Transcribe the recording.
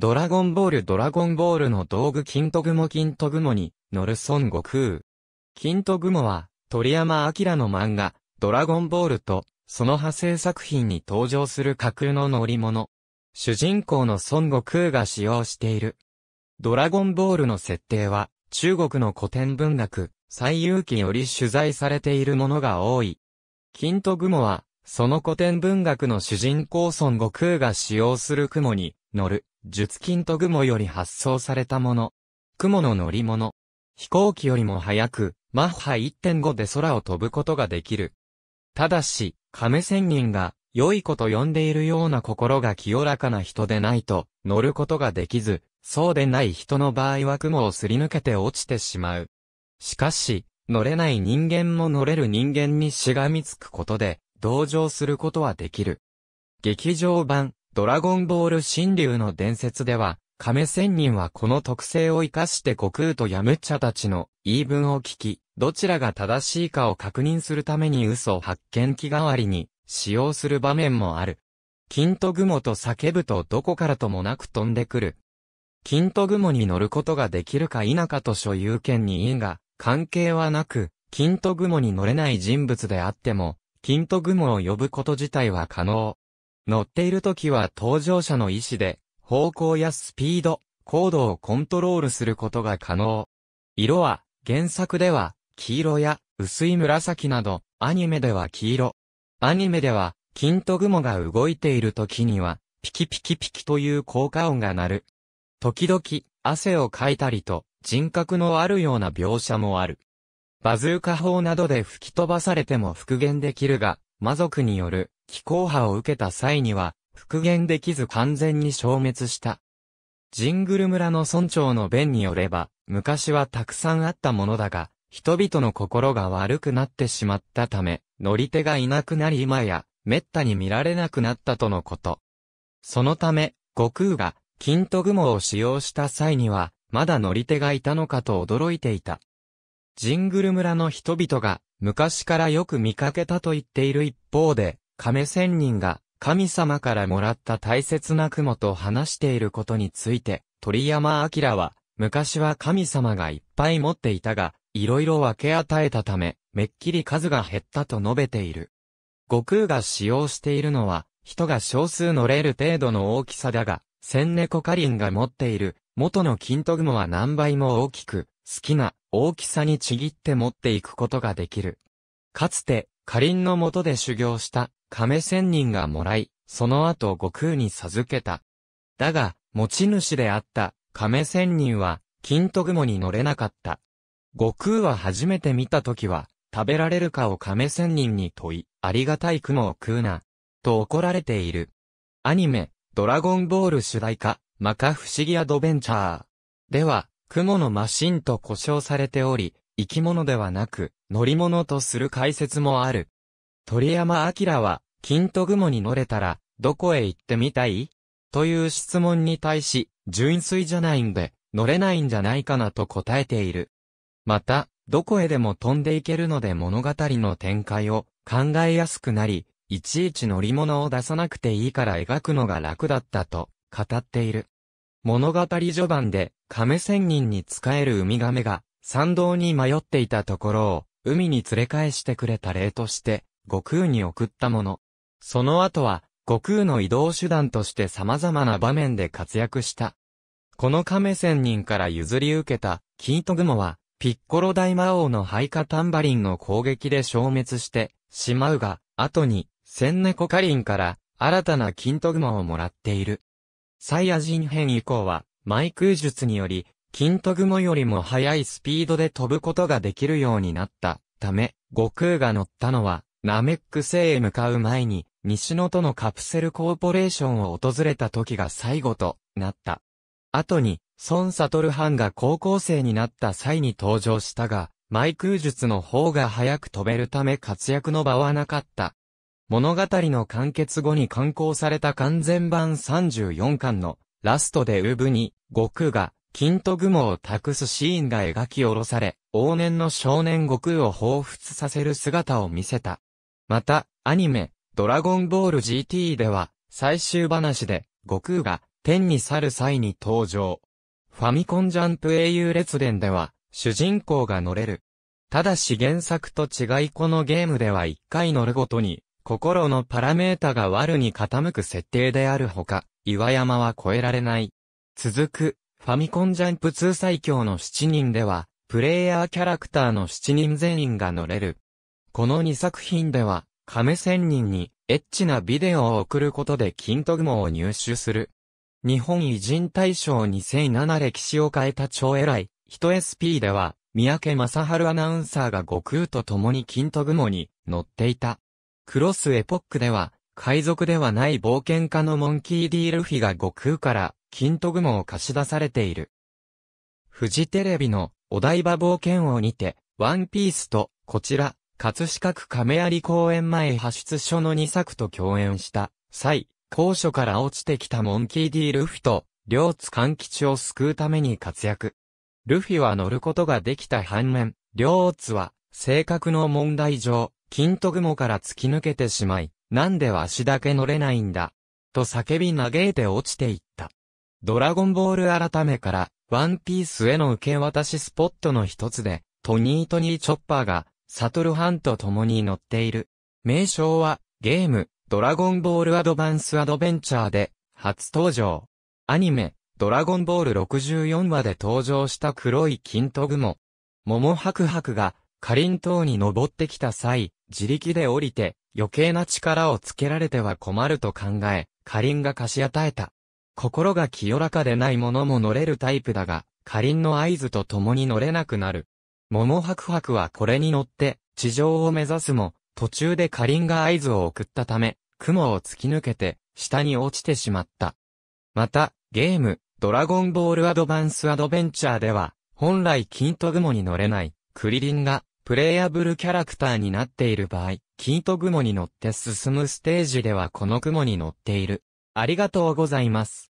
ドラゴンボールドラゴンボールの道具金と雲金と雲に乗る孫悟空。金と雲は鳥山明の漫画ドラゴンボールとその派生作品に登場する架空の乗り物。主人公の孫悟空が使用している。ドラゴンボールの設定は中国の古典文学、最有記より取材されているものが多い。金と雲はその古典文学の主人公孫悟空が使用する雲に乗る術筋と雲より発送されたもの。雲の乗り物。飛行機よりも早く、マッハ1.5で空を飛ぶことができる。ただし、亀仙人が、良いこと呼んでいるような心が清らかな人でないと、乗ることができず、そうでない人の場合は雲をすり抜けて落ちてしまう。しかし、乗れない人間も乗れる人間にしがみつくことで、同情することはできる。劇場版、ドラゴンボール神竜の伝説では、亀仙人はこの特性を活かして悟空とヤムチャたちの言い分を聞き、どちらが正しいかを確認するために嘘を発見器代わりに使用する場面もある。金と雲と叫ぶとどこからともなく飛んでくる。金と雲に乗ることができるか否かと所有権に因が関係はなく、金と雲に乗れない人物であっても、金と雲を呼ぶこと自体は可能。乗っている時は搭乗者の意思で、方向やスピード、高度をコントロールすることが可能。色は、原作では、黄色や薄い紫など、アニメでは黄色。アニメでは、金と雲が動いている時には、ピキピキピキという効果音が鳴る。時々、汗をかいたりと、人格のあるような描写もある。バズーカ砲などで吹き飛ばされても復元できるが、魔族による気候波を受けた際には、復元できず完全に消滅した。ジングル村の村長の弁によれば、昔はたくさんあったものだが、人々の心が悪くなってしまったため、乗り手がいなくなり今や、滅多に見られなくなったとのこと。そのため、悟空が、金と雲を使用した際には、まだ乗り手がいたのかと驚いていた。ジングル村の人々が、昔からよく見かけたと言っている一方で、亀仙人が神様からもらった大切な雲と話していることについて、鳥山明は、昔は神様がいっぱい持っていたが、いろいろ分け与えたため、めっきり数が減ったと述べている。悟空が使用しているのは、人が少数乗れる程度の大きさだが、千猫カリンが持っている、元の金と雲は何倍も大きく、好きな大きさにちぎって持っていくことができる。かつて、カリンの元で修行した亀仙人がもらい、その後悟空に授けた。だが、持ち主であった亀仙人は、金と雲に乗れなかった。悟空は初めて見た時は、食べられるかを亀仙人に問い、ありがたい雲を食うな、と怒られている。アニメ、ドラゴンボール主題歌、マカ不思議アドベンチャー。では、雲のマシンと呼称されており、生き物ではなく、乗り物とする解説もある。鳥山明は、金と雲に乗れたら、どこへ行ってみたいという質問に対し、純粋じゃないんで、乗れないんじゃないかなと答えている。また、どこへでも飛んでいけるので物語の展開を考えやすくなり、いちいち乗り物を出さなくていいから描くのが楽だったと語っている。物語序盤で亀仙人に仕えるウミガメが山道に迷っていたところを海に連れ返してくれた例として悟空に送ったもの。その後は、悟空の移動手段として様々な場面で活躍した。この亀仙人から譲り受けた、キート雲は、ピッコロ大魔王の配下タンバリンの攻撃で消滅して、しまうが、後に、千猫カリンから、新たな金ト雲をもらっている。サイヤ人編以降は、マイク術により、金ト雲よりも速いスピードで飛ぶことができるようになったため、悟空が乗ったのは、ナメック星へ向かう前に、西野とのカプセルコーポレーションを訪れた時が最後となった。後に、孫悟藩が高校生になった際に登場したが、マイク術の方が早く飛べるため活躍の場はなかった。物語の完結後に刊行された完全版34巻のラストでウブに悟空が金と雲を託すシーンが描き下ろされ、往年の少年悟空を彷彿させる姿を見せた。また、アニメ、ドラゴンボール GT では、最終話で、悟空が、天に去る際に登場。ファミコンジャンプ英雄列伝では、主人公が乗れる。ただし原作と違いこのゲームでは1回乗るごとに、心のパラメータが悪に傾く設定であるほか、岩山は越えられない。続く、ファミコンジャンプ2最強の7人では、プレイヤーキャラクターの7人全員が乗れる。この2作品では、亀仙人にエッチなビデオを送ることで金と雲を入手する。日本偉人大賞2007歴史を変えた超偉い、人 SP では、三宅正春アナウンサーが悟空と共に金と雲に乗っていた。クロスエポックでは、海賊ではない冒険家のモンキー・ディ・ルフィが悟空から金と雲を貸し出されている。フジテレビのお台場冒険王にて、ワンピースと、こちら、葛飾区亀有公園前派出所の2作と共演した際、高所から落ちてきたモンキー D ルフィと、両津勘吉を救うために活躍。ルフィは乗ることができた反面、両津は、性格の問題上、金と雲から突き抜けてしまい、なんでわしだけ乗れないんだ、と叫び嘆いて落ちていった。ドラゴンボール改めから、ワンピースへの受け渡しスポットの一つで、トニートニーチョッパーが、サトルハンと共に乗っている。名称は、ゲーム、ドラゴンボールアドバンスアドベンチャーで、初登場。アニメ、ドラゴンボール64話で登場した黒い金と雲。桃白白が、カリン島に登ってきた際、自力で降りて、余計な力をつけられては困ると考え、カリンが貸し与えた。心が清らかでないものも乗れるタイプだが、カリンの合図と共に乗れなくなる。桃白白はこれに乗って、地上を目指すも、途中でカリンが合図を送ったため、雲を突き抜けて、下に落ちてしまった。また、ゲーム、ドラゴンボールアドバンスアドベンチャーでは、本来金と雲に乗れない、クリリンが、プレイヤブルキャラクターになっている場合、金と雲に乗って進むステージではこの雲に乗っている。ありがとうございます。